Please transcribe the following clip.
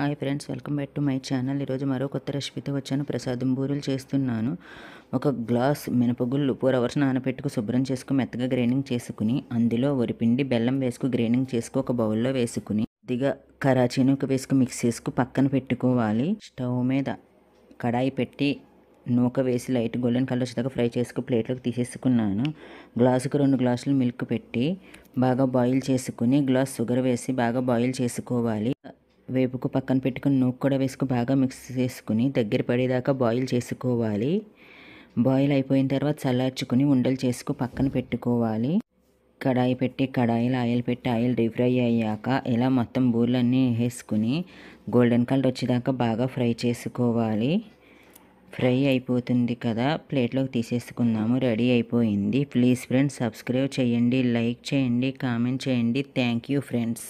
hi friends welcome back to my channel ఈరోజు మరో కొత్త రెసిపీతో వచ్చాను ప్రసాదం బూరెలు చేస్తున్నాను ఒక గ్లాస్ మినపగుళ్ళు ఫోర్ నానపెట్టుకు శుభ్రం చేసుకుని మెత్తగా గ్రైండింగ్ చేసుకుని అందులో వరిపిండి బెల్లం వేసుకు గ్రైండింగ్ చేసుకు ఒక బౌల్లో వేసుకుని కొద్దిగా కరాచీని ఒక వేసుకు మిక్స్ చేసుకు పక్కన పెట్టుకోవాలి స్టవ్ మీద కడాయి పెట్టి నూక వేసి లైట్ గోల్డెన్ కలర్ వచ్చేదాకా ఫ్రై చేసుకు ప్లేట్లోకి తీసేసుకున్నాను గ్లాసుకు రెండు గ్లాసులు మిల్క్ పెట్టి బాగా బాయిల్ చేసుకుని గ్లాస్ షుగర్ వేసి బాగా బాయిల్ చేసుకోవాలి వేపుకు పక్కన పెట్టుకుని నూక్ కూడా వేసుకుని బాగా మిక్స్ చేసుకుని దగ్గర పడేదాకా బాయిల్ చేసుకోవాలి బాయిల్ అయిపోయిన తర్వాత చల్లార్చుకుని ఉండలు చేసుకు పక్కన పెట్టుకోవాలి కడాయి పెట్టి కడాయిలు ఆయిల్ పెట్టి ఆయిల్ డీప్ ఫ్రై అయ్యాక ఇలా మొత్తం బూర్లన్నీ వేసుకుని గోల్డెన్ కలర్ వచ్చేదాకా బాగా ఫ్రై చేసుకోవాలి ఫ్రై అయిపోతుంది కదా ప్లేట్లోకి తీసేసుకుందాము రెడీ అయిపోయింది ప్లీజ్ ఫ్రెండ్స్ సబ్స్క్రైబ్ చేయండి లైక్ చేయండి కామెంట్ చేయండి థ్యాంక్ యూ ఫ్రెండ్స్